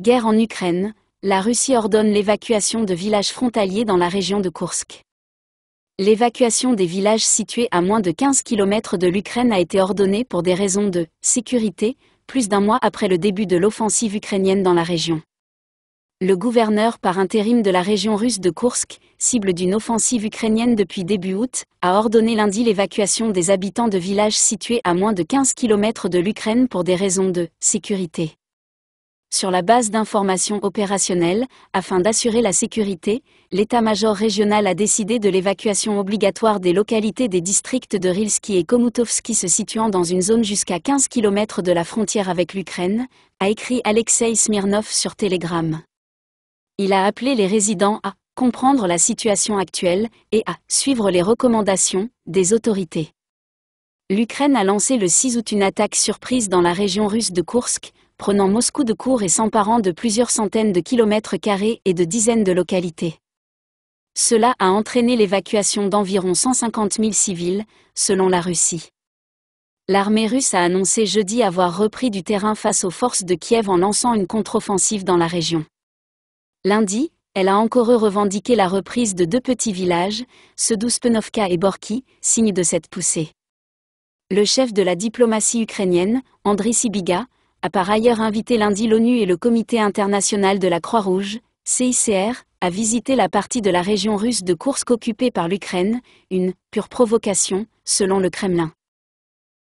Guerre en Ukraine, la Russie ordonne l'évacuation de villages frontaliers dans la région de Kursk. L'évacuation des villages situés à moins de 15 km de l'Ukraine a été ordonnée pour des raisons de sécurité, plus d'un mois après le début de l'offensive ukrainienne dans la région. Le gouverneur par intérim de la région russe de Koursk, cible d'une offensive ukrainienne depuis début août, a ordonné lundi l'évacuation des habitants de villages situés à moins de 15 km de l'Ukraine pour des raisons de sécurité sur la base d'informations opérationnelles, afin d'assurer la sécurité, l'état-major régional a décidé de l'évacuation obligatoire des localités des districts de Rilski et Komutovski se situant dans une zone jusqu'à 15 km de la frontière avec l'Ukraine, a écrit Alexei Smirnov sur Telegram. Il a appelé les résidents à comprendre la situation actuelle et à suivre les recommandations des autorités. L'Ukraine a lancé le 6 août une attaque surprise dans la région russe de Kursk, prenant Moscou de court et s'emparant de plusieurs centaines de kilomètres carrés et de dizaines de localités. Cela a entraîné l'évacuation d'environ 150 000 civils, selon la Russie. L'armée russe a annoncé jeudi avoir repris du terrain face aux forces de Kiev en lançant une contre-offensive dans la région. Lundi, elle a encore revendiqué la reprise de deux petits villages, Sedouspenovka et Borki, signe de cette poussée. Le chef de la diplomatie ukrainienne, Andriy Sibiga, a par ailleurs invité lundi l'ONU et le Comité international de la Croix-Rouge, CICR, à visiter la partie de la région russe de Koursk occupée par l'Ukraine, une pure provocation, selon le Kremlin.